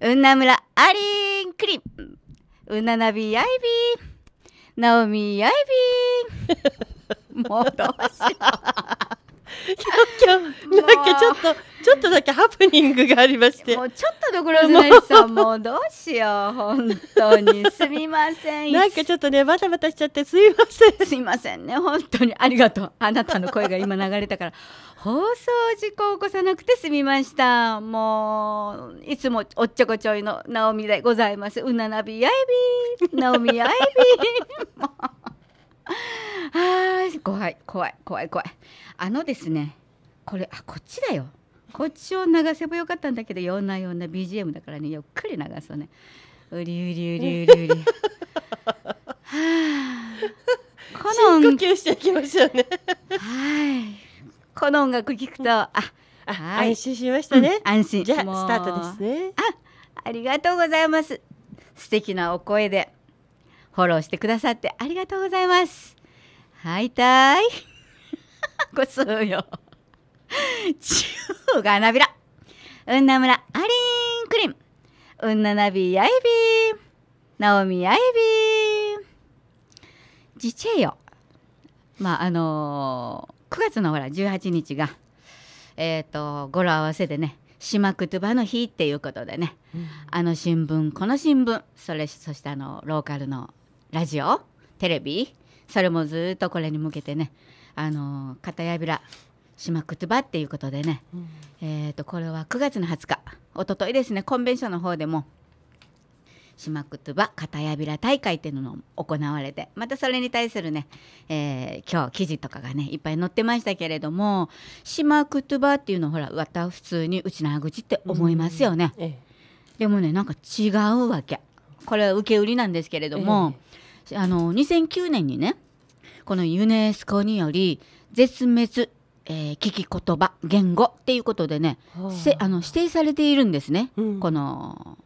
うんなむらアリンクリンうななびやいびなおみやいびもうどうしようきょなんかちょっとちょっとだけハプニングがありましてもうちょっとどころじゃないさんもうどうしよう本当にすみませんなんかちょっとねバタバタしちゃってすみませんすみませんね本当にありがとうあなたの声が今流れたから放送事故を起こさなくて済みましたもういつもおっちょこちょいのナオミでございますうななびやいびナオミやいびあい怖い怖い怖い怖いあのですねこれあこっちだよこっちを流せばよかったんだけどよんなよんな BGM だからねゆっくり流すとねうりうりうりうりうりはあこ呼吸していきましょうねはいこの音楽聞くと、あ、安心しましたね。安心。じゃあ、スタートですね。あ、ありがとうございます。素敵なお声で、フォローしてくださってありがとうございます。はいたい。ごすうよ。ちゅうがなびら。うんなむら、ありんくりん。うんななびやいび。なおみやいび。じちえよ。まあ、あのー9月のほら18日がえっ、ー、と語呂合わせでね島つばの日っていうことでね、うん、あの新聞この新聞それそしてあのローカルのラジオテレビそれもずっとこれに向けてねあの片やびら島つばっていうことでね、うん、えっ、とこれは9月の20日おとといですねコンベンションの方でも島言葉片やびら大会っていうのも行われてまたそれに対するね、えー、今日記事とかがねいっぱい載ってましたけれども島言葉っていうのほらわた普通にうちなぐちって思いますよね、うんええ、でもねなんか違うわけこれは受け売りなんですけれども、え、あの2009年にねこのユネスコにより絶滅えー、聞き言葉言語っていうことでねあの指定されているんですね、うん、この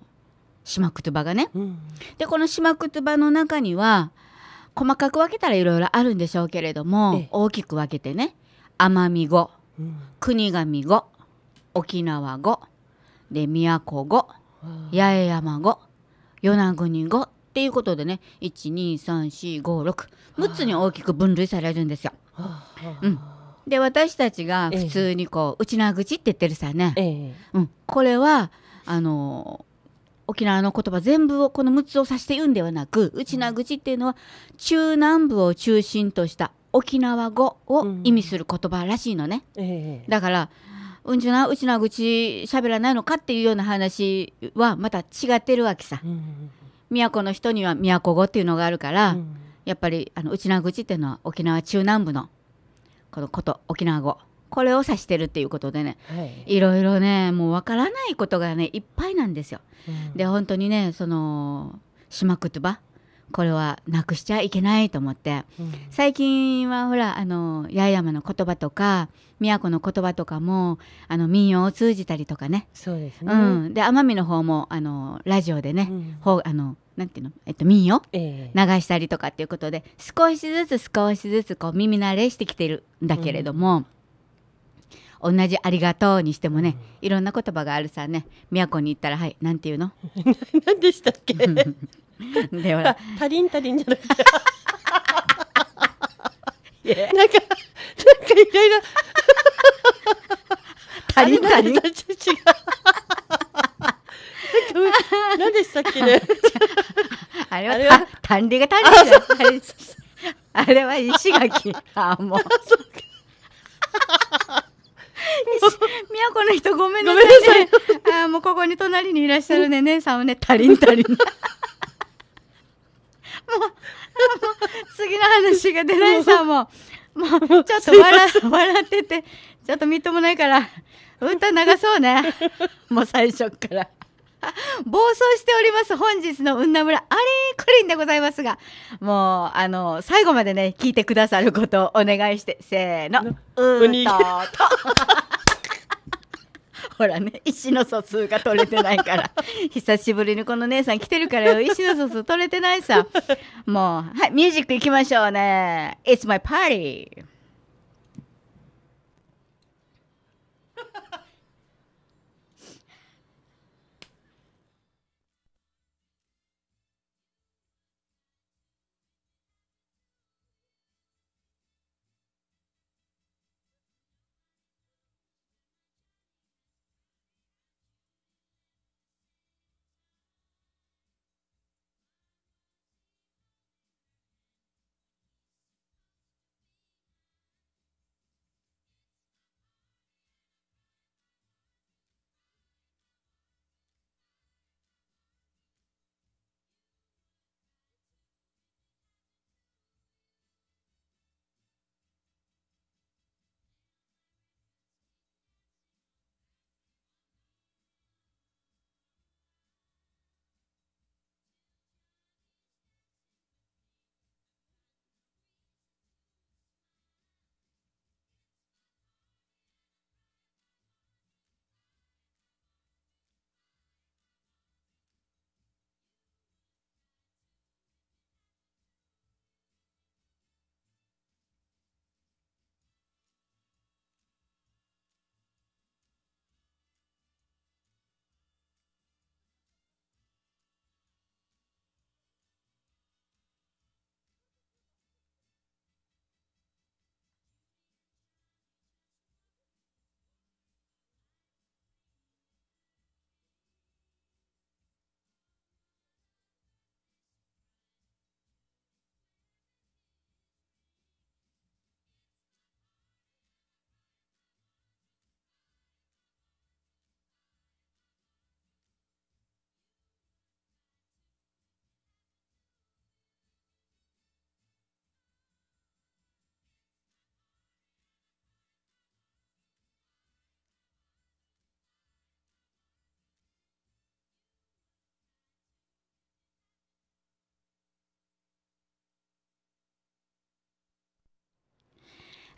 島くとばがね、うん、でこの島くつばの中には細かく分けたらいろいろあるんでしょうけれども大きく分けてね奄美語、うん、国神語沖縄語で宮古語八重山語与那国語っていうことでね123456つに大きく分類されるんですよ。うん、で私たちが普通にこう「内ちなって言ってるさね、えうん、これはあのー沖縄の言葉全部をこの6つを指して言うんではなく内ち口っていうのは中南部を中心とした沖縄語を意味する言葉らしいのね、うんえー、だからうんちな内ち口喋らないのかっていうような話はまた違ってるわけさ、うん、都の人には都語っていうのがあるから、うん、やっぱりあの内ち口っていうのは沖縄中南部のこのこと沖縄語これを指してるっていうことでね、はい、いろいろねもうわからないことがねいっぱいなんですよ。うん、で本当にねそのしまく言ば」これはなくしちゃいけないと思って、うん、最近はほらあの八重山の言葉とか宮古の言葉とかもあの民謡を通じたりとかねそうですね、うん、で奄美の方もあのラジオでね、うん、ほあのなんていうの、えっと、民謡、えー、流したりとかっていうことで少しずつ少しずつこう耳慣れしてきてるんだけれども。うん同じ「ありがとう」にしてもね、いろんな言葉があるさね都に行ったら「はい」なんて言うの 何でしたっけ でほら「たりんたりん」じゃなくて なんかなんかいろいろたりんたりん違う何でしたっけねあれはあれは単が単じゃあれは石垣あもう宮古の人ごめんなさい、ね、あもうここに隣にいらっしゃるね姉さんをねたりんたりんもう次の話が出ないさももうちょっと笑笑っててちょっとみっともないから歌流そうねもう最初から。暴走しております本日のうんな村あれこりんでございますがもうあの最後までね聞いてくださることをお願いしてせーのうーととほらね石の疎通が取れてないから 久しぶりにこの姉さん来てるからよ石の疎通取れてないさもうはいミュージックいきましょうね「It's my party」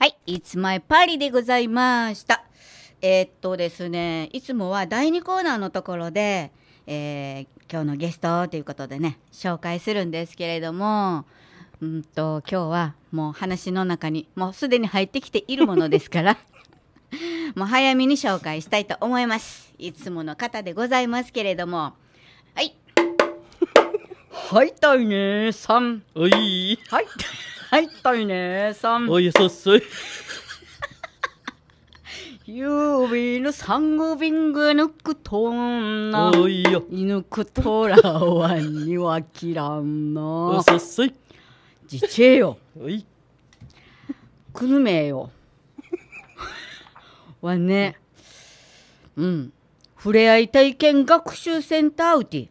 はい、いつまいパリでございました。えー、っとですね、いつもは第2コーナーのところで、えー、今日のゲストということでね、紹介するんですけれども、うんと今日はもう話の中にもうすでに入ってきているものですから もう早めに紹介したいと思いますいつもの方でございますけれどもはい入ったいねさんはいはいったいね。三。おい、そっそい。郵便の産便が抜くとんな。おいよ。犬くとらわにはきらんな。おそっそい。じちえよ。おい。くぬめよ。はね。うん。ふれあい体験学習センターうて。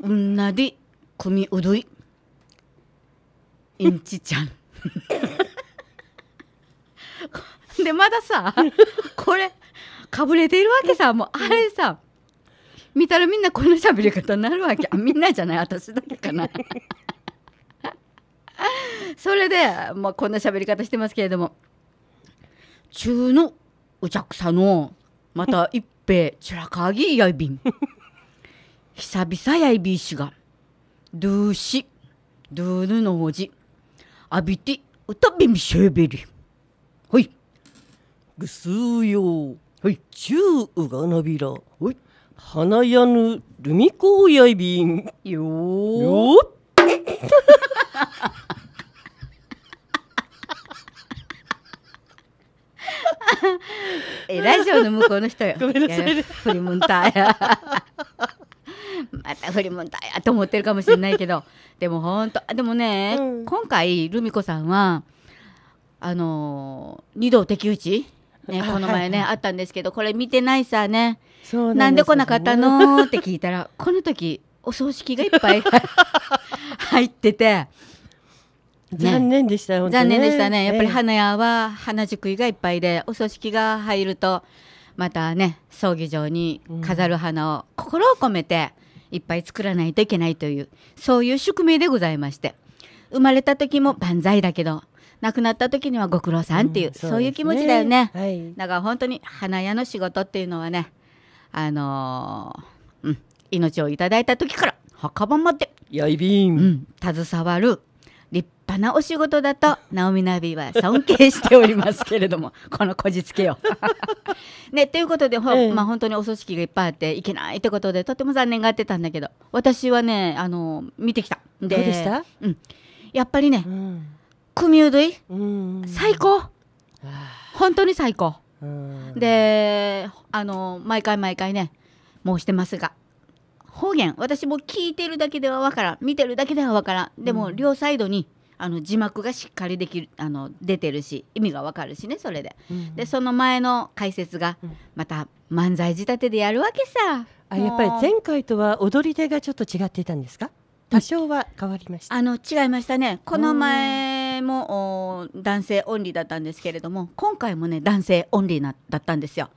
うんなで、くみうどい。インチちゃんでまださこれかぶれているわけさもうあれさ見たらみんなこの喋り方になるわけあみんなじゃない私だけかなそれで、まあ、こんな喋り方してますけれども中のうちゃくさのまた一平ちらかぎやいびん久々やいびいしがドゥーシドゥーヌの文じ浴びて歌びみしゃべりはいぐすうよはいちゅううがなびらはい花やぬるみこうやいびんよ えラジオの向こうの人よ。ごめんなさい。フリムタ また振りもだやと思ってるかもしれないけど でも本当でもね、うん、今回ルミ子さんはあのー、二度敵討ち、ね、この前ね、はいはい、あったんですけどこれ見てないさねなんなんで来なかったのって聞いたら この時お葬式がいっぱい入ってて。ね、残念でした、ね、残念でしたねやっぱり花屋は花宿がいっぱいでお葬式が入るとまたね葬儀場に飾る花を心を込めていっぱい作らないといけないというそういう宿命でございまして生まれた時も万歳だけど亡くなった時にはご苦労さんっていう、うんそうね、そういう気持ちだよね、はい、だから本当に花屋の仕事っていうのはねあのー、うん、命をいただいた時から墓場までやいびん、うん、携わる派なお仕事だと、ナオミナビは尊敬しておりますけれども、このこじつけを、ね、ということで、ほ、ええ、まあ、本当にお組織がいっぱいあって、いけないってことで、とても残念がってたんだけど、私はね、あの、見てきた。でどうでしたうん。やっぱりね、うん、組み踊り、最高本当に最高、で、あの、毎回毎回ね、申してますが、方言私も聞いてるだけではわからん見てるだけではわからんでも両サイドにあの字幕がしっかりできるあの出てるし意味がわかるしねそれで、うん、でその前の解説がまた漫才仕立てでやるわけさ、あやっぱり前回とは踊り手がちょっと違っていたんですか多少は変わりましたあの違いましたねこの前も男性オンリーだったんですけれども今回もね男性オンリーなだったんですよ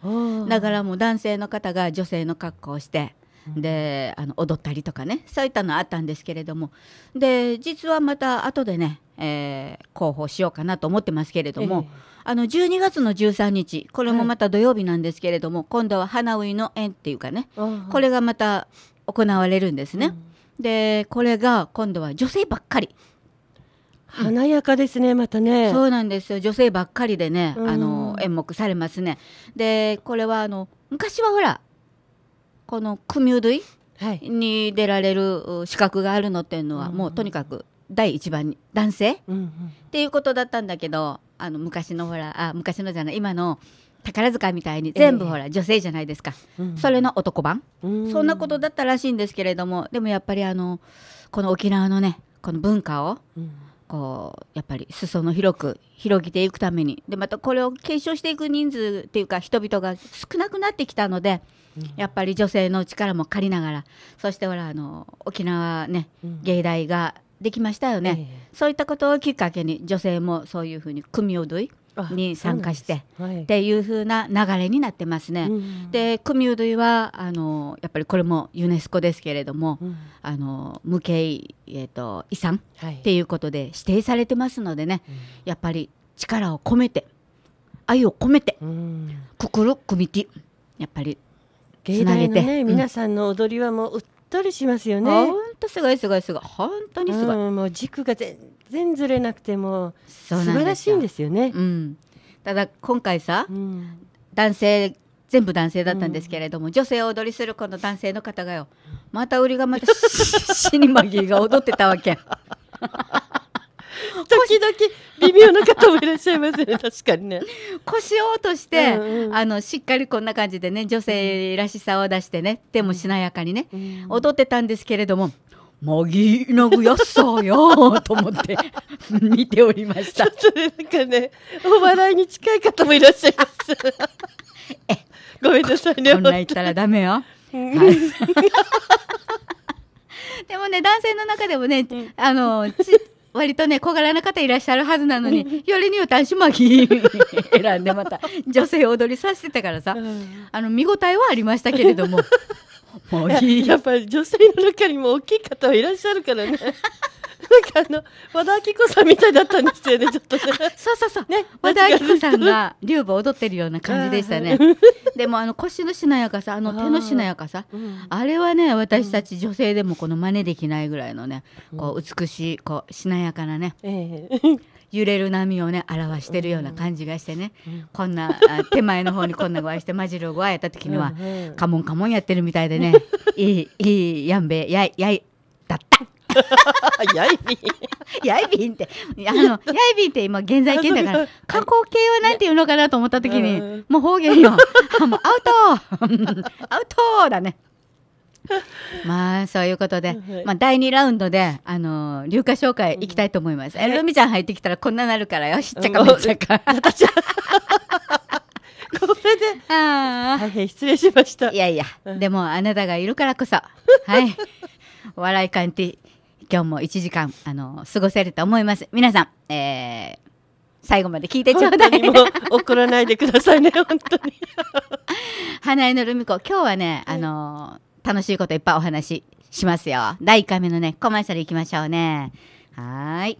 だからもう男性の方が女性の格好をしてであの踊ったりとかねそういったのあったんですけれどもで実はまた後でね、えー、広報しようかなと思ってますけれども、えー、あの12月の13日これもまた土曜日なんですけれども、はい、今度は花いの縁っていうかねこれがまた行われるんですね。うん、でこれが今度は女性ばっかり。華やかですね、またね。そうなんですよ。女性ばっかりでね、あの演目されますね。で、これはあの昔はほら、この組類に出られる資格があるのっていうのは、もうとにかく第一番に男性、っていうことだったんだけどあの昔のほらあ昔のじゃない今の宝塚みたいに全部ほら、女性じゃないですか、それの男版、そんなことだったらしいんですけれどもでもやっぱりあのこの沖縄のねこの文化を、こうやっぱり裾野広く広げていくためにでまたこれを継承していく人数っていうか人々が少なくなってきたので、うん、やっぱり女性の力も借りながらそしてほらあの沖縄ね、芸大ができましたよね、えー、そういったことをきっかけに女性もそういうふうに組をどいに参加して、っていう風な流れになってますね。うん、でクミュドはあのやっぱりこれもユネスコですけれども、うん、あの無形、えっと、遺産っていうことで指定されてますのでね、はい、やっぱり力を込めて愛を込めて、うん、る。組みクやっぱりつなげて、ね、皆さんの踊りはもううっとりしますよね。当すごいすごいすごい本当にすごい、うん、もう軸が全然ずれなくても素晴らしいんですよね、うん、ただ今回さ、うん、男性全部男性だったんですけれども、うん、女性を踊りするこの男性の方がよまた売りがまた 死にまぎが踊ってたわけ 時々微妙な方もいらっしゃいますね確かにね腰を落として、うんうん、あのしっかりこんな感じでね女性らしさを出してね手もしなやかにね、うん、踊ってたんですけれども紛らぐやっさよと思って 見ておりました。ちょっとなんかね、お笑いに近い方もいらっしゃいます。え、ごめんなさいね。こんな言ったらダメよ。はい でもね、男性の中でもね、うん、あの、割とね、小柄な方いらっしゃるはずなのに、よりによって足巻き選んでまた、女性踊りさせてたからさ、うん、あの、見応えはありましたけれども、もういいやっぱり女性の中にも大きい方はいらっしゃるからね なんかあの和田アキ子さんみたいだったんですよね ちょっとねそうそうそう、ね、和田アキ子さんが竜母踊ってるような感じでしたねでもあの腰のしなやかさあの手のしなやかさあうん、あれはね私たち女性でもこの真似できないぐらいのね、うん、こう美しいこうしなやかなね、えー、揺れる波をね表してるような感じがしてね、こんな手前の方にこんなご愛してマジルご愛やった時には、カモンカモンやってるみたいでね いいいいやんべやいやいだった。やいびん やいびんってあのやいびんって今現在形だから過去形はなんて言うのかなと思った時にもう方言よもうアウトアウトだね。まあそういうことで、まあ、第2ラウンドで、あの流化紹介いきたいと思います、えルミちゃん入ってきたらこんななるからよしっちゃかめっちゃか。これで大変失礼しましたいやいや、でもあなたがいるからこそはい笑いカンティ今日も1時間あの過ごせると思います皆さん、えー、最後まで聞いてちょうだい。怒らないでくださいね、本当に。花江のルミ子、今日はね、あの楽しいこといっぱいお話ししますよ。第1回目のね、コマーシャル行きましょうね。はい。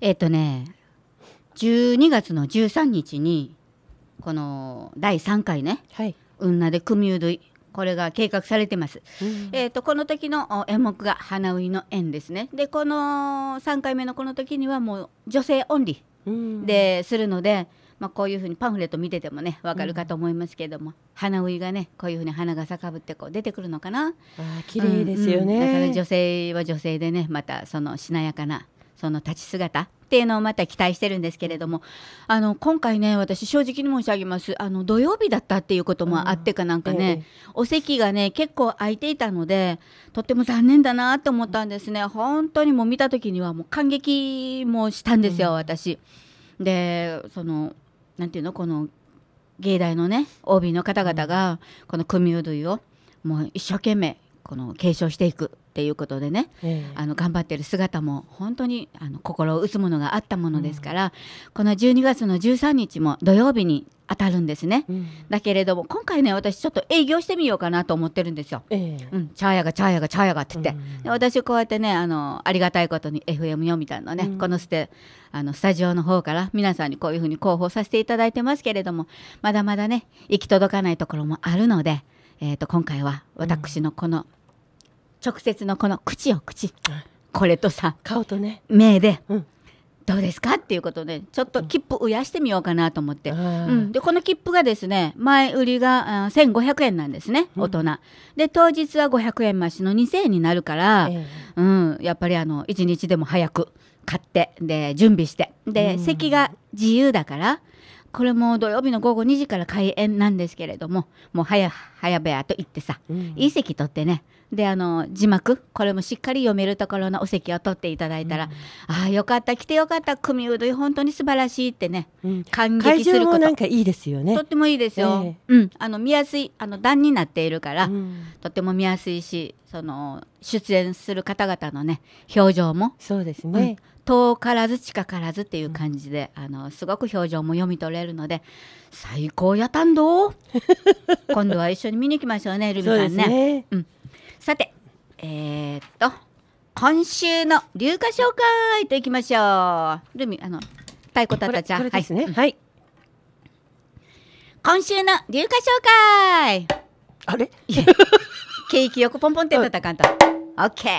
えっとね12月の13日にこの第3回ね「はい、女で組うどい」これが計画されてます、うん、えーと、この時の演目が「花売りの縁」ですねでこの3回目のこの時にはもう女性オンリーでするので、うんまあ、こういうふうにパンフレット見ててもね分かるかと思いますけれども、うん、花植えがねこういうふうに花がかぶってこう出てくるのかなあ綺麗ですよね、うんうん、だから女性は女性でねまたそのしなやかなその立ち姿っていうのをまた期待してるんですけれどもあの今回ね私正直に申し上げますあの土曜日だったっていうこともあってかなんかね、ええ、お席がね結構空いていたのでとっても残念だなと思ったんですね本当にもう見た時にはもう感激もしたんですよ、私。でそのなんていうのこの芸大のね OB の方々がこの組踊りをもう一生懸命この継承していくっていうことでね、えー、あの頑張ってる姿も本当にあの心を打つものがあったものですから、うん、この12月の13日も土曜日に当たるんですね、うん、だけれども今回ね私ちょっと営業してみようかなと思ってるんですよ、えー、うん、チャーヤがチャーヤがチャーヤがって言って、うん、私こうやってねあのありがたいことに FM よみたいのね、うん、このステあのスタジオの方から皆さんにこういうふうに広報させていただいてますけれどもまだまだね行き届かないところもあるので、えー、と今回は私のこの直接のこの口を口、これとさ顔とね目で、うんどうですかっていうことでちょっと切符増やしてみようかなと思って、うん、うん、でこの切符がですね前売りが1500円なんですね大人、うん、で当日は500円増しの2000円になるから、えー、うん、やっぱりあの1日でも早く買ってで準備してで、うん、席が自由だからこれも土曜日の午後2時から開演なんですけれどももう早早々と行ってさ、うん、いい席取ってねであの字幕これもしっかり読めるところのお席を取っていただいたら、うん、ああよかった来てよかった組うどい本当に素晴らしいってね、うん、感激することなんかいいですよねとってもいいですよ、えー、うん、あの見やすいあの段になっているから、うん、とても見やすいしその出演する方々のね表情もそうですね、遠からず近からずっていう感じで、あのすごく表情も読み取れるので最高やたんど 今度は一緒に見に行きましょうねルミさんね、ね、うん、さてえー、っと今週の流歌紹介といきましょうルミあの太鼓たたちゃん、ね、はい、は今週の流歌紹介あれ景気よくポンポンってたかんと オッケー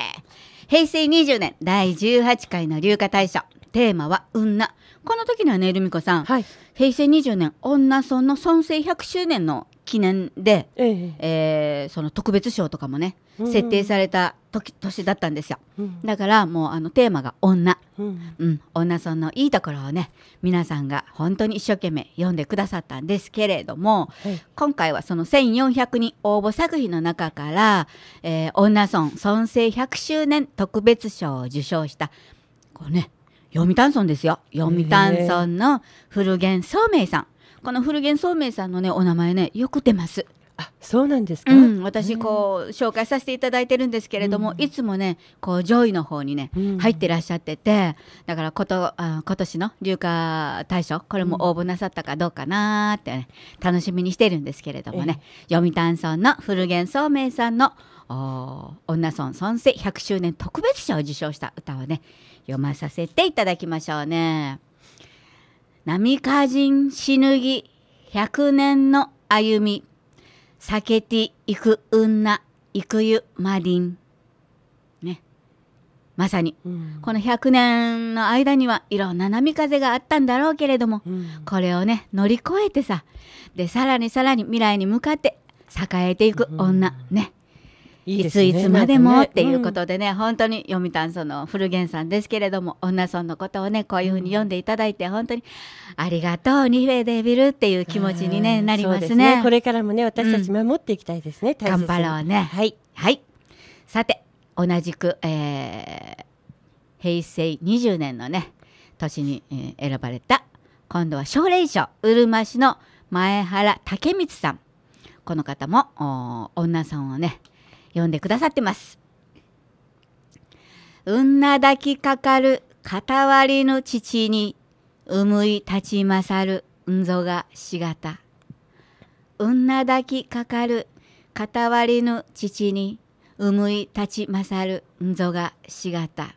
平成20年第18回の流化大賞テーマは「女」この時にはねルミ子さん、はい、平成20年女村の村政100周年の記念で、えええー、その特別賞とかもね、うん設定された時年だったんですよ、うん、だからもうあのテーマが女、うん、うん、女そのいいところをね皆さんが本当に一生懸命読んでくださったんですけれども、今回はその1400人応募作品の中から、えー、女村村生100周年特別賞を受賞したこうね読谷村ですよ読谷村の古源聡明さんこの古源聡明さんのねお名前ねよく出ます。あそうなんですか、うん、私こう紹介させていただいてるんですけれども、うん、いつもねこう上位の方にね、うん、入ってらっしゃっててだからことあ今年の流歌大賞これも応募なさったかどうかなって、ね、楽しみにしてるんですけれどもね読谷村の古源聡明さんの女村村世100周年特別賞を受賞した歌をね読まさせていただきましょうね。波歌人しぬぎ、百年の歩み、避けていく女、行くゆまりん。ね。まさに、うん、この100年の間にはいろんな波風があったんだろうけれども、うん、これをね、乗り越えてさ、で、さらにさらに未来に向かって栄えていく女、ね。いいね、いついつまでもっていうことでね、ねうん、本当に読谷村の古源さんですけれども女村のことをねこういうふうに読んでいただいて、本当にありがとうニフェデビルっていう気持ちに、ね、なりますね、ね、これからもね私たち守っていきたいですね、うん、頑張ろうねはい、はい、さて同じく、えー、平成20年のね年に、えー、選ばれた今度は奨励賞うるま市の前原武光さんこの方も女村をね読んでくださってます。女抱きかかる片割りの父に、産むい立ちまさるんぞがしがた。女抱きかかる片割りの父に、産むい立ちまさるんぞがしがた。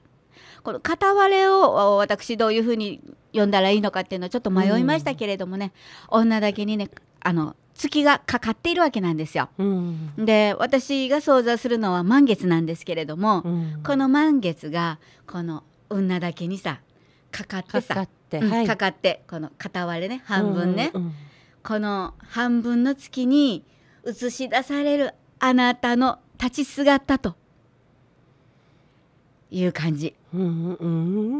この片割れを私どういうふうに読んだらいいのかっていうのはちょっと迷いましたけれどもね、うん、女だけにねあの月がかかっているわけなんですよ。うん、で私が想像するのは満月なんですけれども、うん、この満月がこの女だけにさかかってさかかってうんはい、かってこの片割れね半分ね、うんうんこの半分の月に映し出されるあなたの立ち姿という感じ。うんう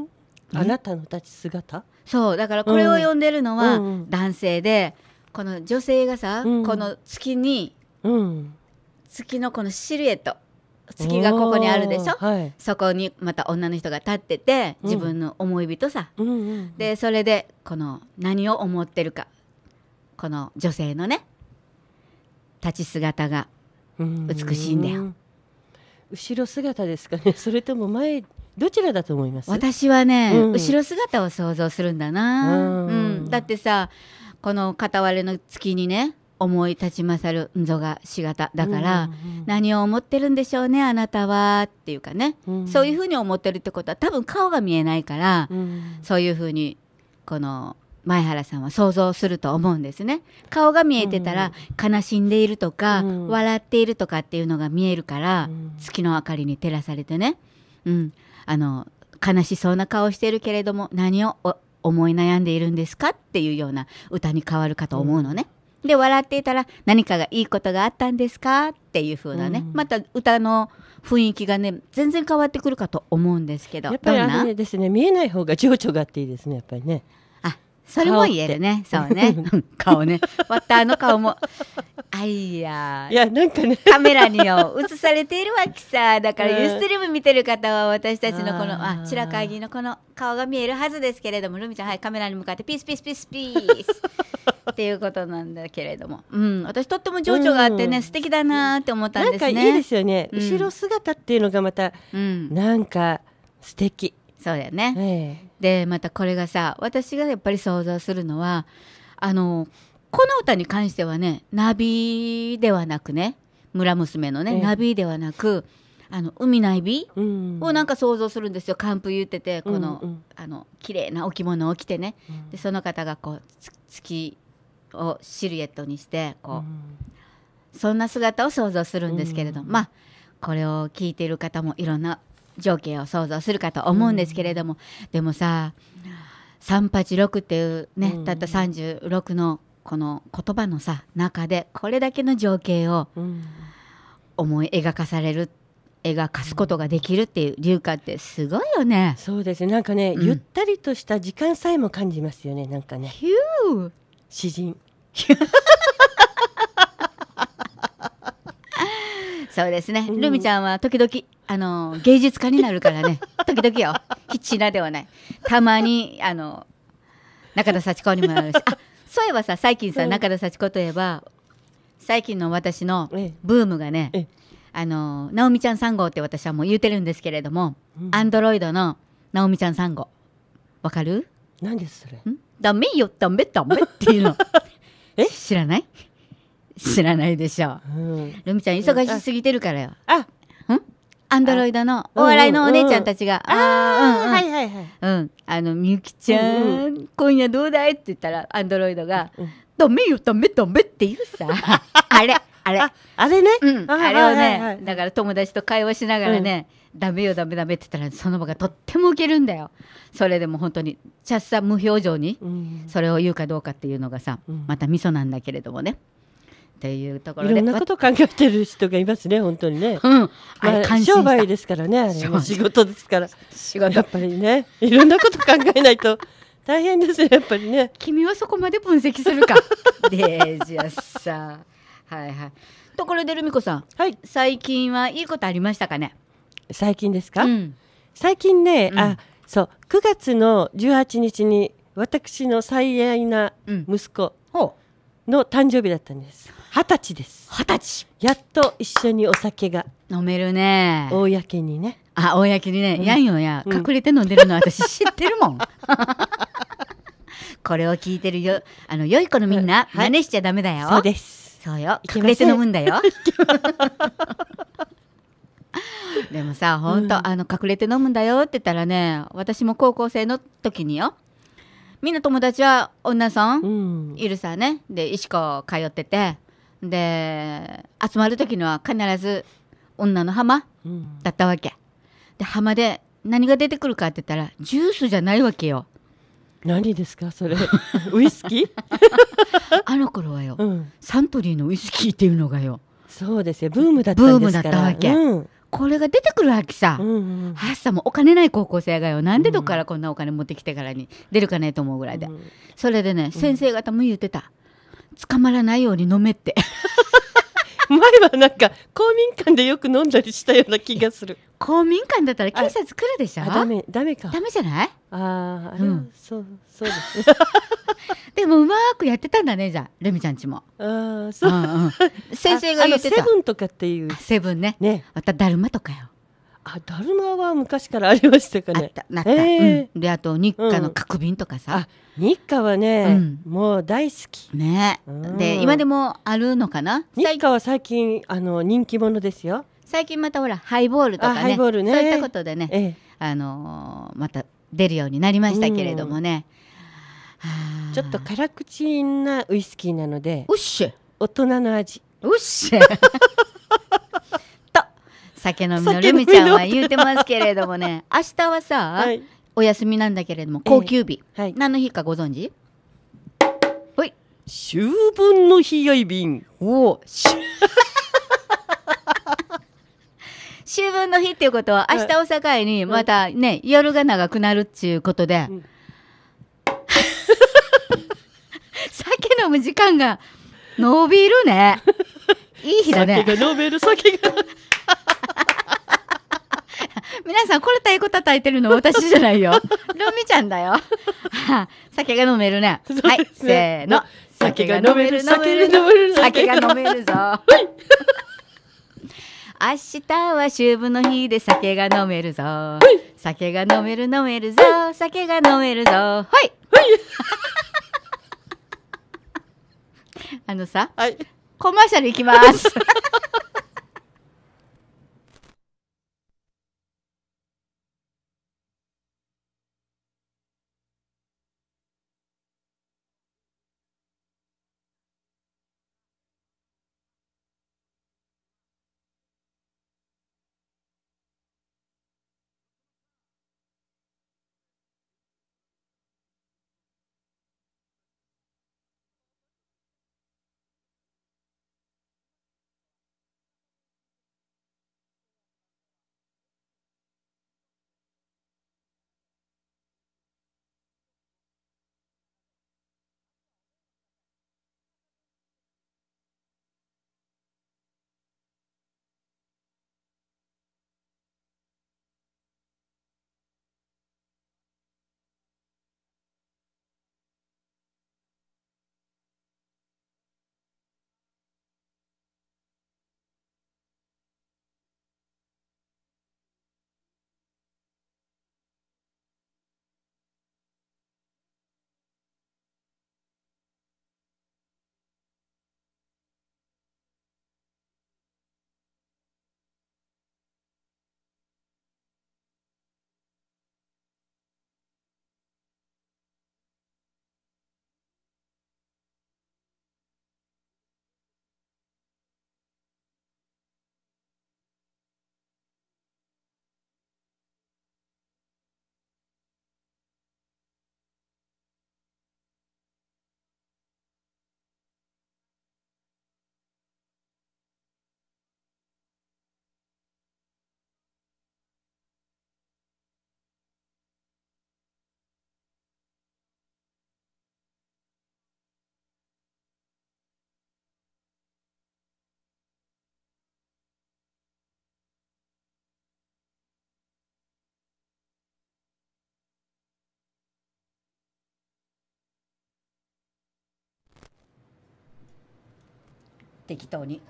んあなたの立ち姿そうだからこれを呼んでるのは男性で、うんうんこの女性がさ、うん、この月に、うん、月のこのシルエット月がここにあるでしょ、はい、そこにまた女の人が立ってて自分の思い人さ、うんでそれでこの何を思ってるかこの女性のね立ち姿が美しいんだよ。後ろ姿ですかね それとも前どちらだと思います私はね、うん、後ろ姿を想像するんだな、うん、だってさこの片割れの月にね思い立ちまさるんぞがしがただから、うんうん、何を思ってるんでしょうねあなたはっていうかね、うん、そういうふうに思ってるってことは多分顔が見えないから、うん、そういうふうにこの前原さんは想像すると思うんですね顔が見えてたら、悲しんでいるとか、うん、笑っているとかっていうのが見えるから、月の明かりに照らされてね、うん、あの悲しそうな顔してるけれども何を思い悩んでいるんですかっていうような歌に変わるかと思うのね。うん、で笑っていたら何かがいいことがあったんですかっていう風なね、うん、また歌の雰囲気がね全然変わってくるかと思うんですけどやっぱりあれですね見えない方が情緒があっていいですねやっぱりねそれも言えるねそうね 顔ねバッターの顔もあいやいやなんかねカメラによ映されているわけさだからユーストリーム見てる方は私たちのこのあ白川議のこの顔が見えるはずですけれどもルミちゃんはいカメラに向かってピースピースピースピース っていうことなんだけれども、うん、私とっても情緒があってね、素敵だなって思ったんですね。いいですよね、後ろ姿っていうのがまた、うん、なんか素敵そうだよね、ええでまたこれがさ私がやっぱり想像するのはあのこの歌に関してはねナビではなくね村娘のね、ナビではなくあの海ないび、をなんか想像するんですよ寒風言っててこの、うんうん、あの綺麗な置物を着てね、うん、でその方がこう月をシルエットにしてこう、うん、そんな姿を想像するんですけれど、うん、まあこれを聞いている方もいろんな情景を想像するかと思うんですけれども、うん、でもさ386っていうね、たった36のこの言葉のさ中でこれだけの情景を思い描かされる描かすことができるっていう流化ってすごいよね。そうですね。なんかね、うん、ゆったりとした時間さえも感じますよね。なんかね。詩人。そうですね、ルミちゃんは時々あの芸術家になるからね 時々よキチナではないたまにあの中田幸子にもなるしあそういえばさ最近さ、中田幸子といえば最近の私のブームがね、あの直美ちゃん3号って私はもう言うてるんですけれども、アンドロイドの直美ちゃん3号わかる何ですそれダメよダメダメっていうの え知らない知らないでしょう、うん、ルミちゃん忙しすぎてるからよ、あんアンドロイドのお笑いのお姉ちゃんたちが、ああ、はいはいはい。うん。あの、みゆきちゃん、今夜どうだいって言ったら、アンドロイドが、ダメよ、ダメダメって言うさ。あれ、あれ。あれね。うん。あれをね、だから友達と会話しながらね、ダメよ、ダメダメって言ったら、その場がとってもウケるんだよ。それでも本当に、ちゃっさ無表情に、それを言うかどうかっていうのがさ、またミソなんだけれどもね。っていうところでいろんなこと考えてる人がいますね本当にね、うん、あれ、まあ、商売ですからねあれ仕事ですから仕事やっぱりねいろんなこと考えないと大変ですねやっぱりね君はそこまで分析するかでじゃあさはいはいところでルミ子さん、はい、最近はいいことありましたかね最近ですか、うん、最近ね、うん、あそう9月の18日に私の最愛な息子、うんの誕生日だったんです二十歳です二十歳やっと一緒にお酒が飲めるね公にねあ公にね、うん、やんよや、隠れて飲んでるの私知ってるもん これを聞いてるよあの良い子のみんな、はい、真似しちゃダメだよそうですそうよ隠れて飲むんだよでもさ本当、うん、あの隠れて飲むんだよって言ったらね私も高校生の時によみんな友達は女さん、いるさねで石子通っててで集まる時には必ず女の浜だったわけ、で浜で何が出てくるかって言ったらジュースじゃないわけよ何ですかそれ ウイスキー あの頃はよ、うん、サントリーのウイスキーっていうのがよそうですよブームだったんですからブームだったわけ、うんこれが出てくるわけさ、うんうんもお金ない高校生がよなんでどっからこんなお金持ってきてからに出るかねと思うぐらいで、うん、それでね先生方も言ってた、うん、捕まらないように飲めって 前はなんか公民館でよく飲んだりしたような気がする公民館だったら警察来るでしょダメダメかダメじゃないああ、うん、そうそうです でもうまくやってたんだねじゃあルミちゃんちもああそう、うんうん、先生が言ってたセブンとかっていうセブンねねまただるまとかよあだるまは昔からありましたかね。あった、えーうん、であと日課の角瓶とかさ、うん、日課はね、うん、もう大好きね、で今でもあるのかな日課は最近あの人気者ですよ最近またほらハイボールとかね、ね、そういったことでね、ええ、あのー、また出るようになりましたけれどもね、うん、ちょっと辛口なウイスキーなのでうっしゅ大人の味うっしゅ と酒飲みのレミちゃんは言うてますけれどもね 明日はさ、はい、お休みなんだけれども高級日、えはい、何の日かご存知い秋分の日やいびんおお秋分の日っていうことは、明日を境に、またね、夜が長くなるっていうことで、うん、酒飲む時間が伸びるね。いい日だね。酒が飲める酒が。皆さん、これ太鼓叩いてるの私じゃないよ。ロミちゃんだよ。酒が飲めるね。ねはい、せーの。酒が飲める、酒が飲める、酒が飲めるぞ。明日は秋分の日で酒が飲めるぞ。酒が飲める飲めるぞ。酒が飲めるぞ。はい。あのさ、はい、コマーシャル行きます。適当に。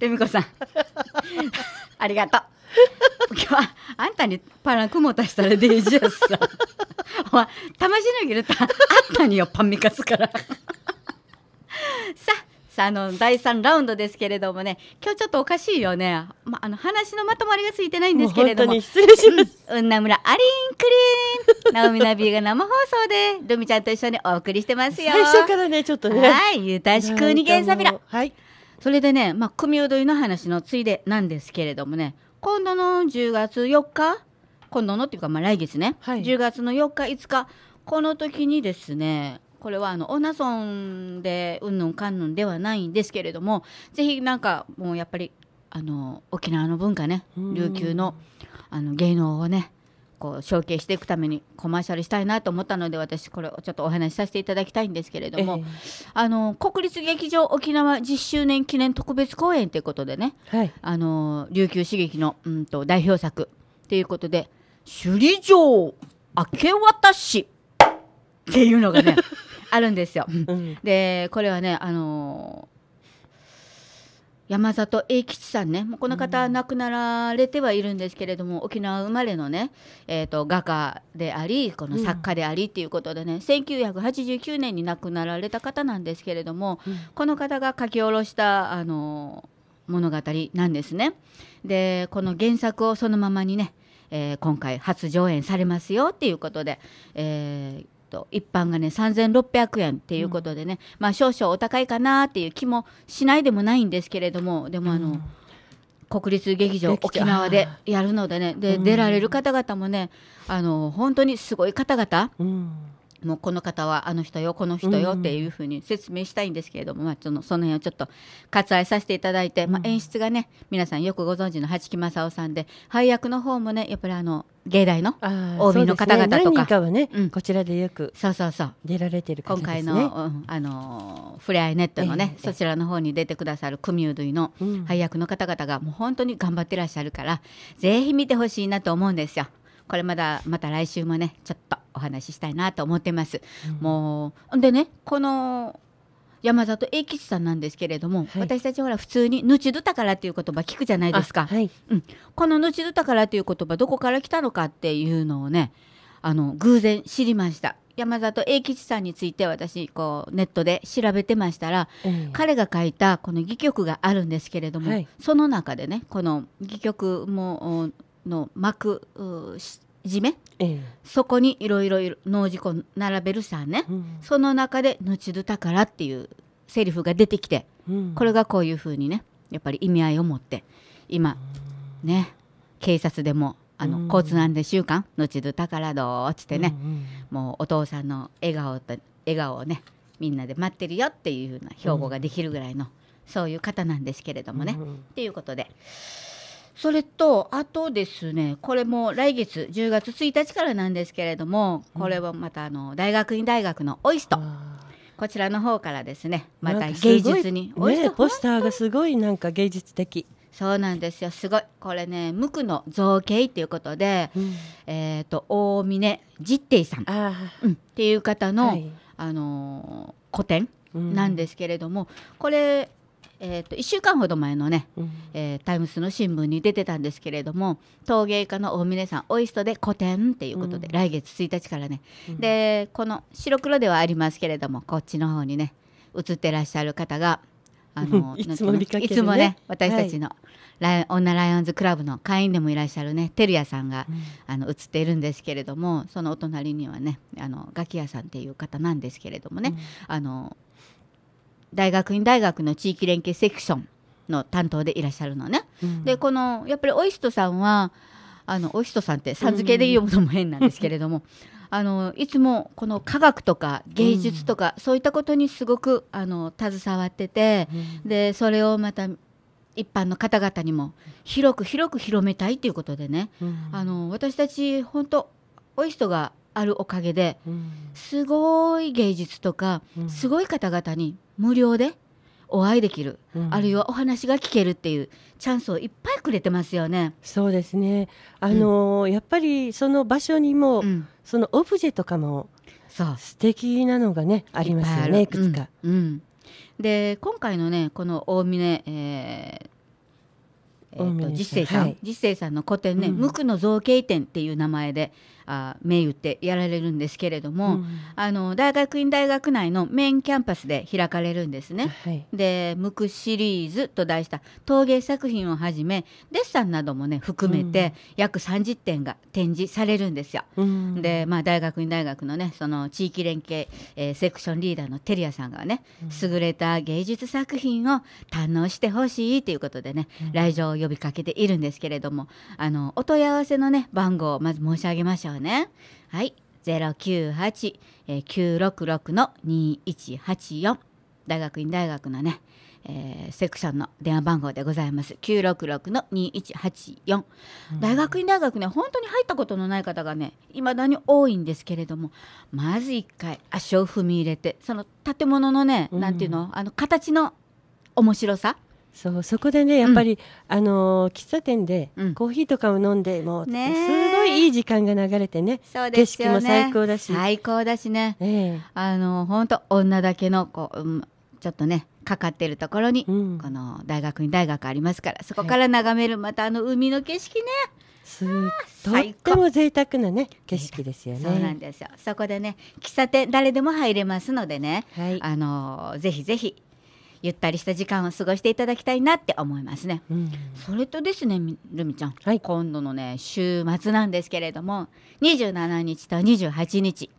ル ミさん ありがとう。今日はあんたにパラクモたしたらデイジスさ。お前、たましのぎるとあんたによ、パンミカスから。さあ、あの、第3ラウンドですけれどもね、今日ちょっとおかしいよね。ま、あの、話のまとまりがついてないんですけれども。も失礼します。うん、なむら、アリンクリーン。ナオミナビーが生放送で、ルミちゃんと一緒にお送りしてますよ。最初からね、ちょっとね。はい、ゆたしくにげんさびら。はい。それでね、まあ、組踊りの話のついでなんですけれどもね、今度の10月4日、今度のっていうか、まあ、来月ね、はい、10月の4日、5日、この時にですね、これはあのオーナソンでうんぬんかんぬんではないんですけれどもぜひなんかもうやっぱりあの沖縄の文化ね琉球のあの芸能をねこう承継していくためにコマーシャルしたいなと思ったので私これをちょっとお話しさせていただきたいんですけれども、えー、あの国立劇場沖縄10周年記念特別公演ということでね、はい、あの琉球刺激の、うんと、と代表作ということで「首里城明け渡し」っていうのがね あるんですよ。うん、でこれはねあのー、山里英吉さんねもうこの方亡くなられてはいるんですけれども、うん、沖縄生まれのね、えーと、画家でありこの作家でありっていうことでね、うん、1989年に亡くなられた方なんですけれども、うん、この方が書き下ろしたあの物語なんですね。でこの原作をそのままにね、えー、今回初上演されますよっていうことで、えー、と一般がね3600円っていうことでね、うん、まあ少々お高いかなっていう気もしないでもないんですけれどもでもあの、うん、国立劇場沖縄でやるのでねで、うん、出られる方々もねあの本当にすごい方々、もうこの方はあの人よこの人よっていうふうに説明したいんですけれども、まあ、そのその辺をちょっと割愛させていただいて、まあ、演出がね皆さんよくご存知の八木正夫さんで配役の方もねやっぱりあの芸大の OB の方々とか、ね、かはね、うん、こちらでよくそうそうそう出られてる、ね、今回の、うん、あのふれあいネットのね、えそちらの方に出てくださる組ミュー類の配役の方々がもう本当に頑張ってらっしゃるから、うん、ぜひ見てほしいなと思うんですよ。これまだまた来週もねちょっとお話ししたいなと思ってます。うん、もうでねこの山里英吉さんなんですけれども、はい、私たちほら普通に「ぬちどたから」っていう言葉聞くじゃないですか、はい、うん、この「ぬちどたから」っていう言葉どこから来たのかっていうのをねあの偶然知りました山里英吉さんについて私こうネットで調べてましたら、えー、彼が書いたこの戯曲があるんですけれども、はい、その中でねこの戯曲もの幕じめ、ええ、そこにいろいろ脳事故並べるさね、うん、その中で「ぬちどたから」っていうセリフが出てきて、うん、これがこういうふうにねやっぱり意味合いを持って今、うん、ね警察でもあの、交通安全週間「ぬちどたからど」っつってね、うんうん、もうお父さんの笑顔と笑顔をねみんなで待ってるよっていうふうな標語ができるぐらいの、そういう方なんですけれどもね。と、うん、いうことで。それと、あとですね、これも来月10月1日からなんですけれども、これはまたあの大学院大学のオイスト。こちらの方からですね、また芸術に。ね、ポスターがすごいなんか芸術的。そうなんですよ。すごい。これね、無垢の造形ということで、うん、えっ、ー、と大峰実ッさん、うん、っていう方の、はい、あのー、古典なんですけれども、うん、これえーと、1週間ほど前のね、うん、えー、タイムスの新聞に出てたんですけれども陶芸家の大峰さんオイストで個展っていうことで、うん、来月1日からね、うん、でこの白黒ではありますけれどもこっちの方にね映ってらっしゃる方があの いつも、ね、いつもね私たちの、はい、女ライオンズクラブの会員でもいらっしゃるね照屋さんが、うん、あの映っているんですけれどもそのお隣にはねあの楽器屋さんっていう方なんですけれどもね、うん、あの大学院大学の地域連携セクションの担当でいらっしゃるのね。うん、でこのやっぱりオイストさんはあのオイストさんってさん付けで読むのも変なんですけれども、うん、あのいつもこの科学とか芸術とか、うん、そういったことにすごくあの携わってて、でそれをまた一般の方々にも広く広く広めたいということでね、あの私たち本当オイストがあるおかげで、すごい芸術とか、すごい方々に無料でお会いできる、うん、あるいはお話が聞けるっていうチャンスをいっぱいくれてますよね。そうですね。あの、うん、やっぱりその場所にも、うん、そのオブジェとかもそう素敵なのがねありますよねいくつか。で今回のねこの大峰、えーえーと、と実生さん、はい、実生さんの個展ね「無垢の造形展」っていう名前であ名誉ってやられるんですけれども、うん、あの大学院大学内のメインキャンパスで開かれるんですね。はい、で「ムクシリーズ」と題した陶芸作品をはじめデッサンなどもね含めて約30点が展示されるんですよ。うん、で、まあ、大学院大学のねその地域連携、えー、セクションリーダーのリアさんがね、うん、優れた芸術作品を堪能してほしいということでね、来場を呼びかけているんですけれどもあのお問い合わせのね番号をまず申し上げましょううね。はい。098-966-2184。大学院大学のね、えー、セクションの電話番号でございます。966の2184、うん、大学院大学ね、本当に入ったことのない方がね、いまだに多いんですけれども、まず一回足を踏み入れて、その建物のね、うなんていうの、あの形の面白さ、そうそこでねやっぱり、あの喫茶店でコーヒーとかを飲んで、もうすごいいい時間が流れてね景色も最高だし最高だしね、えあの本当女だけのこう、うん、ちょっとねかかってるところに、この大学に大学ありますからそこから眺めるまたあの海の景色ね、すとっても贅沢なね景色ですよね。そうなんですよ。そこでね喫茶店誰でも入れますのでね、はい、あのぜひぜひゆったりした時間を過ごしていただきたいなって思いますね。うん、それとですねルミちゃん、はい、今度のね週末なんですけれども27日と28日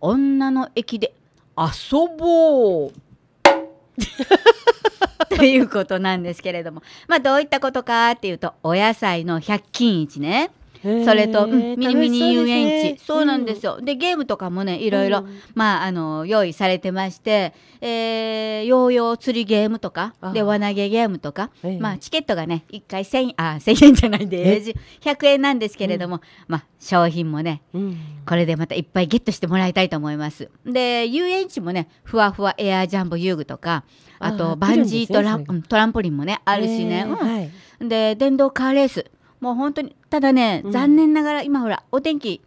女の駅で遊ぼうと いうことなんですけれどもまあどういったことかっていうとお野菜の100均一ね。それと、ミニミニ遊園地そうなんですよ、でゲームとかもねいろいろ、まああの用意されてまして、えヨーヨー釣りゲームとかで輪投げゲームとか、まあチケットがね1回1000あ千円じゃないで100円なんですけれども、まあ商品もね、これでまたいっぱいゲットしてもらいたいと思いますで遊園地もねふわふわエアージャンボ遊具とかあとバンジートラ,、トランポリンもねあるしね、で電動カーレースもう本当にただね、うん、残念ながら今ほらお天気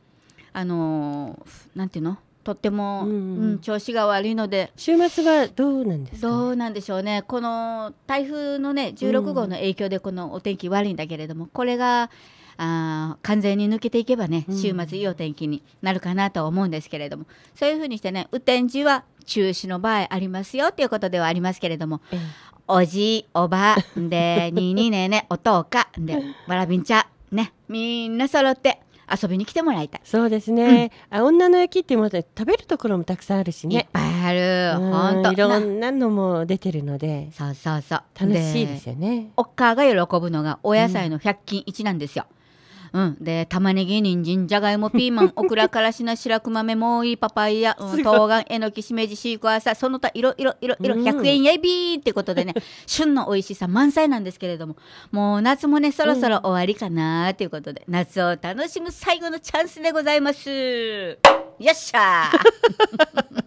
あのー、なんていうのとっても、うん、うん、調子が悪いので週末はどうなんですか、ね、どうなんでしょうねこの台風のね16号の影響でこのお天気悪いんだけれども、これがあ完全に抜けていけばね週末いいお天気になるかなとは思うんですけれども、うん、そういうふうにしてね雨天時は中止の場合ありますよということではありますけれども、ええ、おじおばでににねねおとうかでわらびんちゃねみんな揃って遊びに来てもらいたいそうですね、うん、あ女の駅っていうもので食べるところもたくさんあるしねいっぱいある本当いろんなのも出てるのでそうそうそう楽しいですよねおっかが喜ぶのがお野菜の百均一なんですよ、うんうん、で玉ねぎ人参じゃがいもピーマン オクラからしな白く豆もういいパパイヤ、うん、冬瓜えのきしめじシークワーサーその他いろいろいろいろ100円やいびーってことでね 旬の美味しさ満載なんですけれどももう夏もねそろそろ終わりかなということで、うん、夏を楽しむ最後のチャンスでございますよっしゃー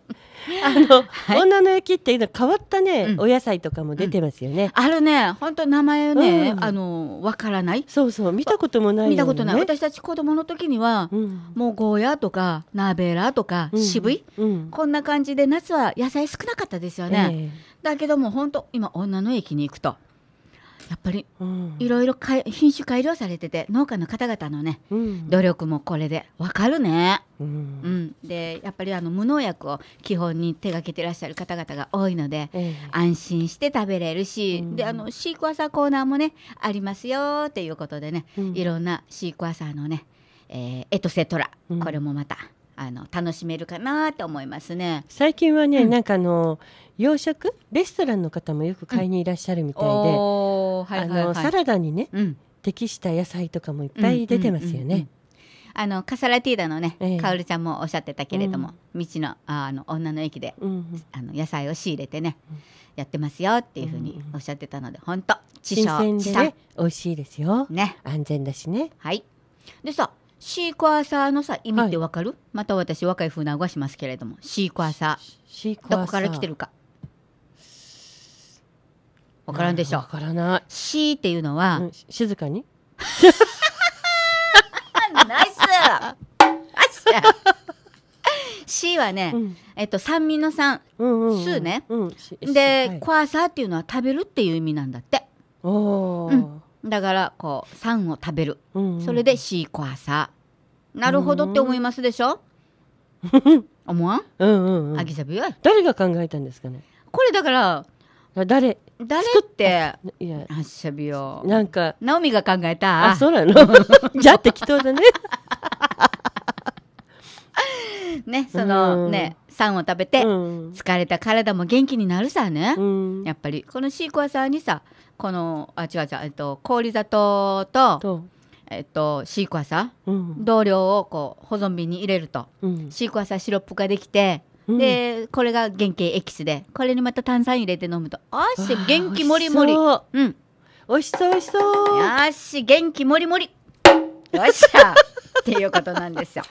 あの、はい、女の雪っていうのは変わったね、うん、お野菜とかも出てますよね、あるね本当名前ね、うん、あのわからないそうそう見たこともない、ね、見たことない私たち子供の時には、もうゴーヤとかナベラとか、渋い、こんな感じで夏は野菜少なかったですよね、えー、だけども本当今女の駅に行くとやっぱりいろいろ品種改良されてて農家の方々のね、うん、努力もこれで分かるね。うん、うん、でやっぱりあの無農薬を基本に手がけてらっしゃる方々が多いので、え安心して食べれるし、うん、であのシークワーサーコーナーもねありますよっていうことでね、いろんなシークワーサーのね、えー、エトセトラ、これもまた。あの楽しめるかなと思いますね。最近はね、うん、なんかあの洋食レストランの方もよく買いにいらっしゃるみたいで、うんあのサラダにね、うん、適した野菜とかもいっぱい出てますよね。あのカサラティーダのね、ええ、かおるちゃんもおっしゃってたけれども、うん、道のあの女の駅で、うん、あの野菜を仕入れてね、うん、やってますよっていうふうにおっしゃってたので本当地産新で、美味しいですよ、ね、安全だしねはいでさシークワーサーのさ意味ってわかる、はい、また私若い風な動しますけれどもシークワーサーシーークワサどこから来てるかわからんでしょわからないシーっていうのは、うん、静かに ナイスナイス C はね、うん、えっと酸味の酸、うんうんうん、酢ね、うん、で、はい、クワーサーっていうのは食べるっていう意味なんだっておお、うんだからこう酸を食べる、うんうん、それでシーコアサなるほどって思いますでしょ、うん、思わん,、うんうんうん、アギサビは誰が考えたんですかねこれだから誰誰っていやアしゃびをなんかナオミが考えたあそうなの じゃって、き適当だね ねそのね、酸を食べて、疲れた体も元気になるさね、やっぱりこのシークワーサーにさこのあ違う違う、えっと、氷砂糖とえっと、シークワーサー、同量をこう保存瓶に入れると、シークワーサーシロップができてでこれが原型エキスでこれにまた炭酸入れて飲むとあっし元気もりもりうんしそうしそうよし元気もりもりよっしゃ っていうことなんですよ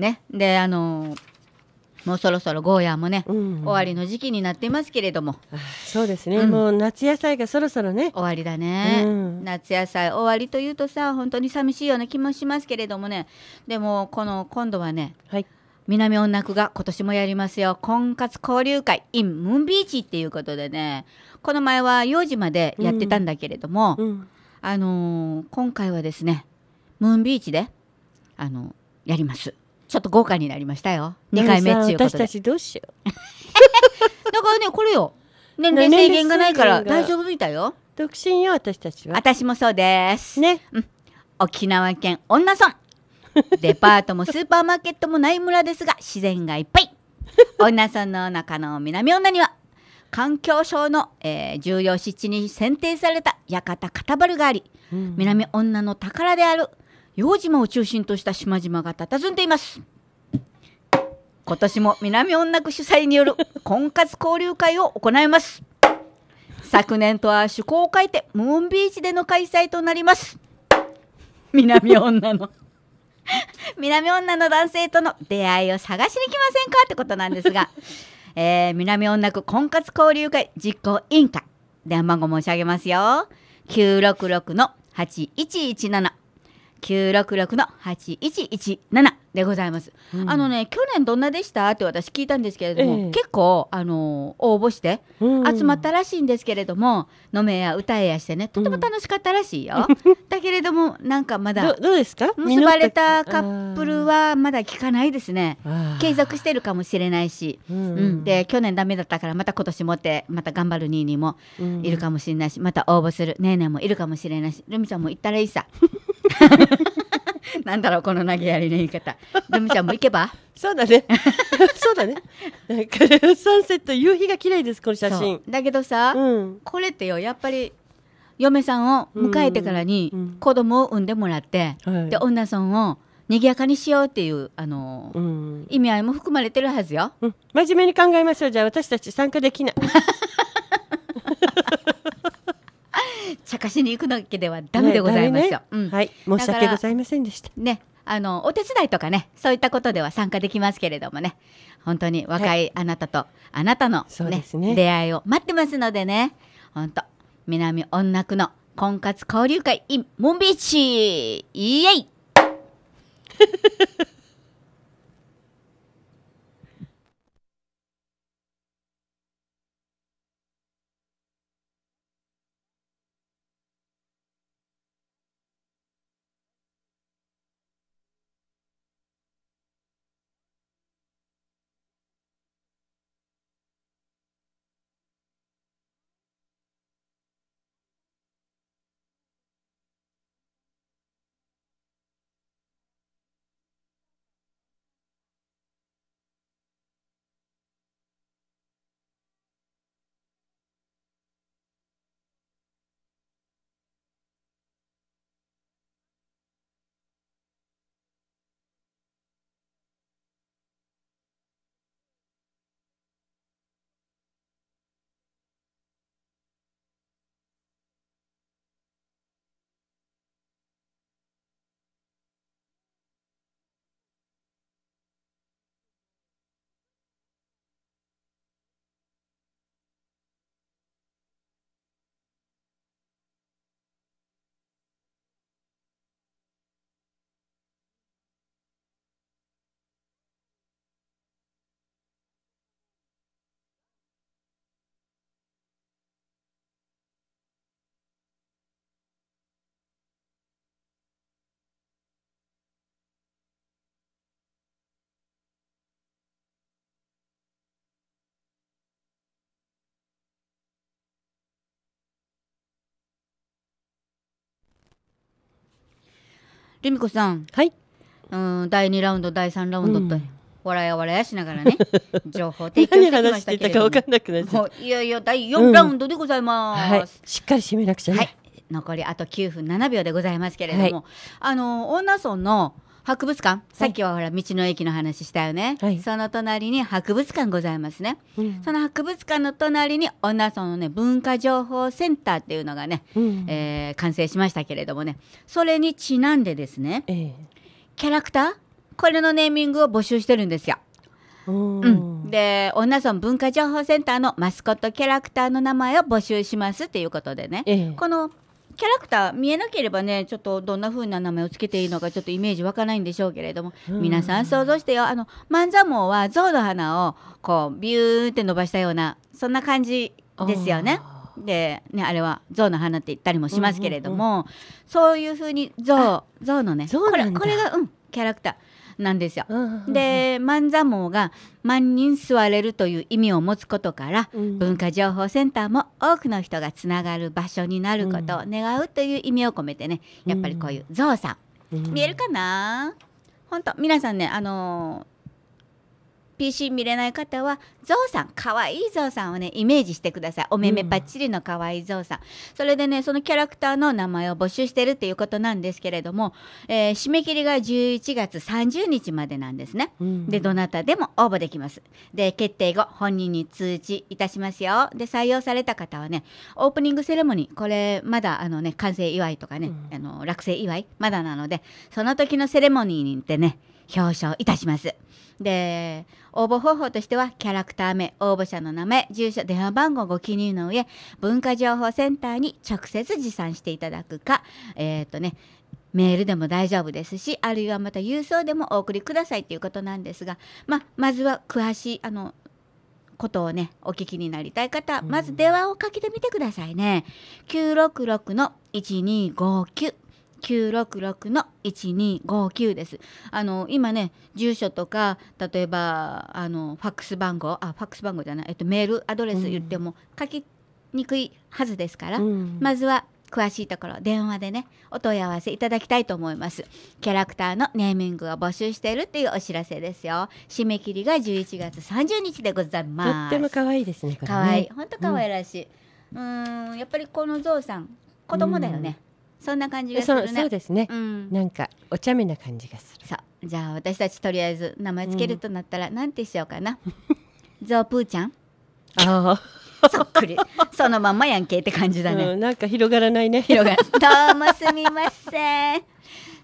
ねであのもうそろそろゴーヤーもね、うんうん、終わりの時期になってますけれどもそうですね、うん、もう夏野菜がそろそろね終わりだね、うん、夏野菜終わりというとさ本当に寂しいような気もしますけれどもねでもこの今度はね、はい、南音楽が今年もやりますよ婚活交流会 in ムーンビーチっていうことでねこの前は4時までやってたんだけれども、うん、あのー、今回はですねムーンビーチであのー、やります。ちょっと豪華になりましたよ。二回目っていうことで。私たちどうしよう。だからね、これよ。年齢制限がないから大丈夫みたいよ。独身よ、私たちは。私もそうです。ね。うん。沖縄県女村。デパートもスーパーマーケットもない村ですが、自然がいっぱい。女村の中の南女には、環境省の、えー、重要湿地に選定された館カタバルがあり、うん、南女の宝である洋島を中心とした島々が佇んでいます。今年も南音楽主催による 婚活交流会を行います。昨年とは趣向を変えてムーンビーチでの開催となります。南女の 南女の男性との出会いを探しに来ませんかってことなんですが、えー、南音楽婚活交流会実行委員会電話番号申し上げますよ966の8117 966の8117でございます、うん、あのね去年どんなでしたって私聞いたんですけれども、え結構あの応募して集まったらしいんですけれども、うん、飲めや歌えやしてねとても楽しかったらしいよ、うん、だけれどもなんかまだどうですか結ばれたカップルはまだ聞かないですね継続してるかもしれないし、うんで去年ダメだったからまた今年もってまた頑張るニーニーもいるかもしれないしまた応募するネーネーもいるかもしれないしルミちゃんも行ったらいいさ なんだろうこの投げやりの言い方。ルミちゃんも行けば。そうだね。そうだね。サンセット夕日が綺麗ですこの写真。だけどさ、うん、これってよやっぱり嫁さんを迎えてからに子供を産んでもらって、うんで女さんを賑やかにしようっていうあの、うん、意味合いも含まれてるはずよ、うん、真面目に考えましょうじゃあ私たち参加できない 茶探しに行くだけではダメでございますよ、ねね、はい、申し訳ございませんでしたねあのお手伝いとかねそういったことでは参加できますけれどもね本当に若いあなたと、はい、あなたのね、ね出会いを待ってますのでね本当南音楽の婚活交流会 in モンビーチイエイ ルミ子さん、はい、うん第二ラウンド第三ラウンドと、うん笑い笑いしながらね 情報提供してきましたけれどもかんなくなっちゃういやいや第四ラウンドでございます、うんはい、しっかり締めなくちゃね、はい、残りあと九分七秒でございますけれども、はい、あのソンの博物館、さっきはほら道の駅の話したよね、はい、その隣に博物館ございますね、うん、その博物館の隣に女村のね文化情報センターっていうのがね、うん、えー、完成しましたけれどもねそれにちなんでですね、えー、キャラクターこれのネーミングを募集してるんですよ。うん、で女村文化情報センターのマスコットキャラクターの名前を募集しますっていうことでね、えこのキャラクター見えなければねちょっとどんなふうな名前をつけていいのかちょっとイメージわかないんでしょうけれども、うん、皆さん想像してよあの万座網は象の花をこうビューって伸ばしたようなそんな感じですよね。でねあれは象の花って言ったりもしますけれども、うんうんうん、そういうふうに象象のねこれこれがうんキャラクターなんですよ。で万座網が万人座れるという意味を持つことから、うん、文化情報センターも多くの人がつながる場所になることを願うという意味を込めてねやっぱりこういう象さん、見えるかな本当皆さんねあの PC 見れない方はゾウさんかわいいゾウさんをねイメージしてくださいお目目ぱっちりのかわいいゾウさん、うん、それでねそのキャラクターの名前を募集してるっていうことなんですけれども、えー、締め切りが11月30日までなんですね、うん、でどなたでも応募できますで決定後本人に通知いたしますよで採用された方はねオープニングセレモニーこれまだあのね完成祝いとかね、うん、あの落成祝いまだなのでその時のセレモニーにてね表彰いたします。で、応募方法としては、キャラクター名、応募者の名前、住所、電話番号ご記入の上、文化情報センターに直接持参していただくか、えっ、ー、とね、メールでも大丈夫ですし、あるいはまた郵送でもお送りくださいということなんですが、ままずは詳しい、あの、ことをね、お聞きになりたい方、まず電話をかけてみてくださいね。966 1259。966の1259です。あの今ね住所とか例えばあのファックス番号あファックス番号じゃないえっとメールアドレス言っても書きにくいはずですから、うん、まずは詳しいところ電話でねお問い合わせいただきたいと思いますキャラクターのネーミングを募集しているっていうお知らせですよ締め切りが11月30日でございますとっても可愛いですね可愛、い本当可愛らしい、うん、ん、やっぱりこのゾウさん子供だよね、うんそんな感じがするねそうですね、うん、なんかお茶目な感じがするそうじゃあ私たちとりあえず名前つけるとなったら、うん、なんてしようかなゾウプーちゃんああそっくりそのまんまやんけって感じだね、うん、なんか広がらないね広がらどうもすみません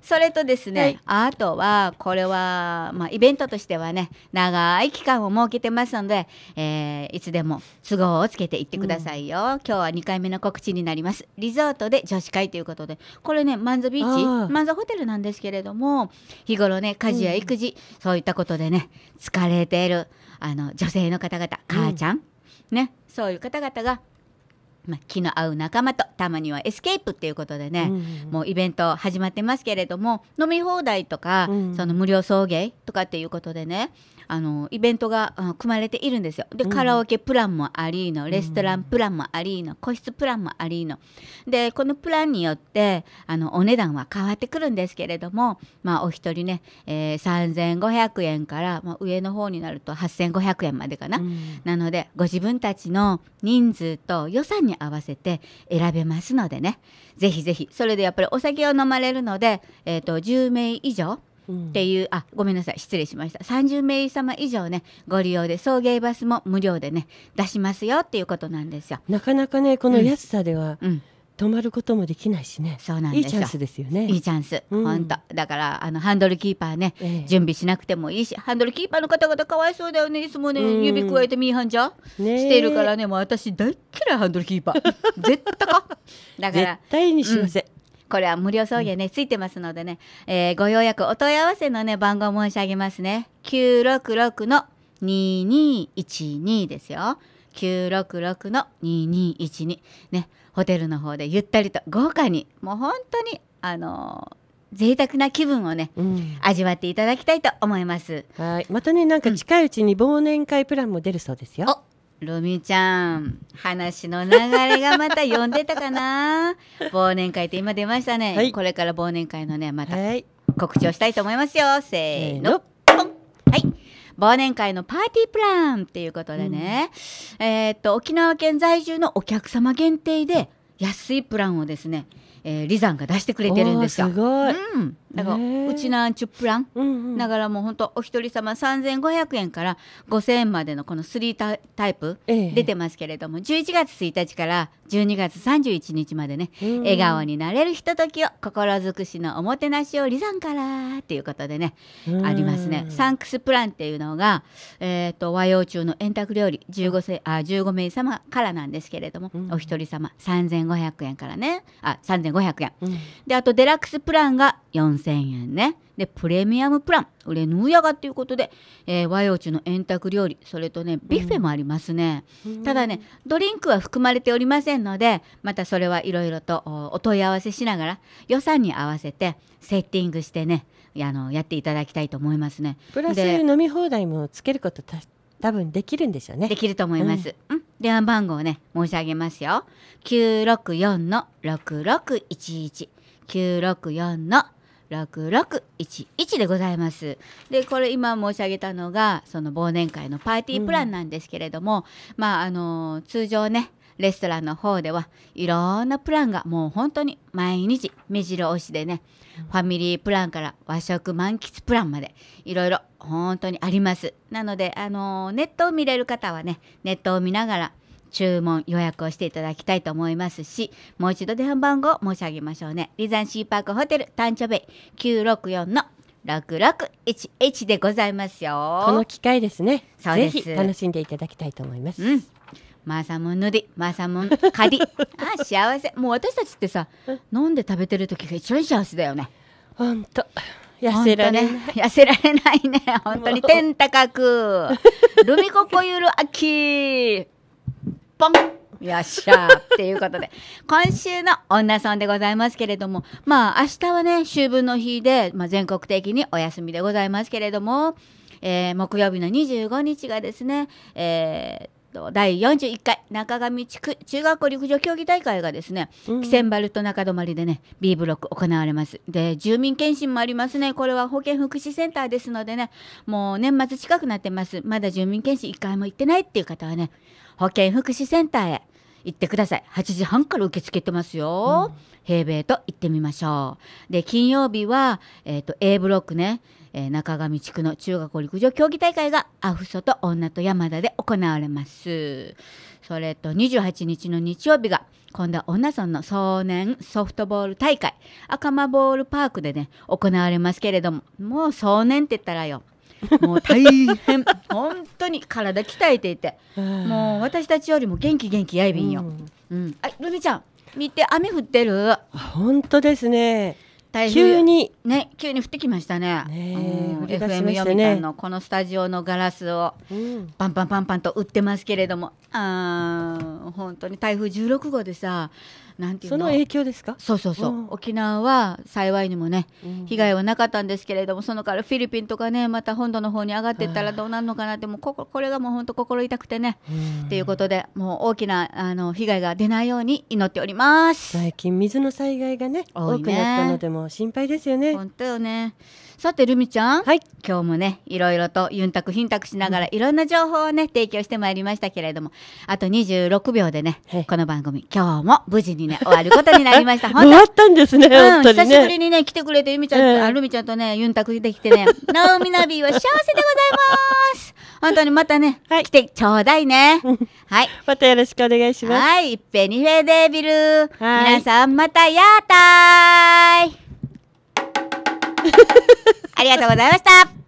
それとですね、はい、あとはこれは、まあ、イベントとしてはね長い期間を設けてますので、えー、いつでも都合をつけていってくださいよ、うん、今日は2回目の告知になりますリゾートで女子会ということでこれねマンズビーチマンズホテルなんですけれども日頃ね家事や育児、うん、そういったことでね疲れているあの女性の方々母ちゃん、うん、ねそういう方々がまあ、気の合う仲間とたまにはエスケープっていうことでね、うん、もうイベント始まってますけれども飲み放題とか、うん、その無料送迎とかっていうことでねあのイベントが組まれているんですよでカラオケプランもありのレストランプランもありの個室プランもありのでこのプランによってあのお値段は変わってくるんですけれども、まあ、お一人ね、えー、3500円から、まあ、上の方になると8500円までかな、なのでご自分たちの人数と予算に合わせて選べますのでねぜひぜひそれでやっぱりお酒を飲まれるので、えーと、10名以上っていう、うん、あごめんなさい失礼しました30名様以上ねご利用で送迎バスも無料でね出しますよっていうことなんですよなかなかねこの安さでは、うん、止まることもできないしね。そうなんですいいチャンスですよね。いいチャンス、本、う、当、ん、だからあのハンドルキーパーね、ええ、準備しなくてもいいし、ハンドルキーパーの方々かわいそうだよね。いつもね、うん、指くわえてミーハンじゃ、ね、しているからね、もう私大嫌いハンドルキーパー。絶対か。だから絶対にしません。うんこれは無料送迎ね、ついてますのでね、えー、ご予約、お問い合わせのね、番号申し上げますね。966の2212ですよ。966の2212。ね、ホテルの方でゆったりと豪華に、もう本当に、あのー贅沢な気分をね、うん、味わっていただきたいと思います。はい、またね、なんか近いうちに忘年会プランも出るそうですよ。ロミちゃん、話の流れがまた読んでたかな 忘年会って今出ましたね、はい、これから忘年会のね、また告知をしたいと思いますよ。せーの。はい。忘年会のパーティープランっていうことでね、うん、えっと、沖縄県在住のお客様限定で安いプランをですね、えー、リザンが出してくれてるんですよ。すごい。うんだから、うちなんちゅプラン、うんうん、だからもう本当お一人様3500円から5000円までのこの3タイプ出てますけれども、えー、11月1日から12月31日までね、笑顔になれるひとときを心尽くしのおもてなしをリザンからっていうことでね、ありますねサンクスプランっていうのが、えーと、和洋中の円卓料理 15, せあ15名様からなんですけれども、うん、お一人様3500円からねあ3500円、うん、であとデラックスプランが4000 2000円ね。で、プレミアムプラン、売れぬうやがということで、えー、和洋中の円卓料理、それとね、ビッフェもありますね。うん、ただね、ドリンクは含まれておりませんので、またそれはいろいろとお問い合わせしながら、予算に合わせてセッティングしてね、あのやっていただきたいと思いますね。プラス飲み放題もつけること多分できるんでしょうね。できると思います。うん、うん、電話番号ね申し上げますよ。九六四の六六一一九六四の六六11でございます。でこれ今申し上げたのがその忘年会のパーティープランなんですけれども、うん、まああの通常ねレストランの方ではいろんなプランがもう本当に毎日目白押しでね、うん、ファミリープランから和食満喫プランまでいろいろ本当にありますなのであのネットを見れる方はねネットを見ながら注文予約をしていただきたいと思いますしもう一度電話番号申し上げましょうねリザンシーパークホテル誕生日九六四の6 6一1でございますよこの機会ですねそうですぜひ楽しんでいただきたいと思います、うんマーサムンヌディマーサムンカディ あ幸せもう私たちってさ飲んで食べてる時が一番幸せだよね本当痩せられない、ね、痩せられないね本当に天高くルミココユルあきポンよっしゃーっていうことで今週の女さんでございますけれどもまあ明日はね秋分の日で、まあ、全国的にお休みでございますけれども、えー、木曜日の25日がですね、えー第41回中上地区中学校陸上競技大会がですね、キセンバルと中泊でね B ブロック行われますで住民検診もありますねこれは保健福祉センターですのでねもう年末近くなってますまだ住民検診1回も行ってないっていう方はね保健福祉センターへ行ってください。8時半から受け付けてますよ。うん、平米と行ってみましょう。で、金曜日は、えっ、ー、と、A ブロックね、えー、中上地区の中学校陸上競技大会がアフソと女と山田で行われます。それと28日の日曜日が、今度は女村の少年ソフトボール大会、赤間ボールパークでね、行われますけれども、もう少年って言ったらよ、もう大変 本当に体鍛えていてもう私たちよりも元気元気やいびんよ、うん、うん、あルミちゃん見て雨降ってる本当ですね急にね急に降ってきましたね。ねうん、FM 読みのこのスタジオのガラスをパンパンパンパンと売ってますけれども、あ本当に台風16号でさなんていうのその影響ですかそうそうそう、うん、沖縄は幸いにもね被害はなかったんですけれどもそのからフィリピンとかねまた本土の方に上がっていったらどうなるのかなってもうここれがもう本当心痛くてねということでもう大きなあの被害が出ないように祈っております最近水の災害がね多くなったのでも心配ですよね本当よね。さてルミちゃん、はい、今日もねいろいろとユンタクヒンタクしながらいろんな情報をね提供してまいりましたけれどもあと26秒でねこの番組今日も無事にね終わることになりました 終わったんですね、うん、ね、久しぶりにね来てくれてルミちゃん、えー、ルミちゃんとねユンタクできてねナオミナビーは幸せでございます本当にまたね、はい、来てちょうだいねはいまたよろしくお願いしますはいいっぺんにフェデビル皆さんまたやーたーいありがとうございました。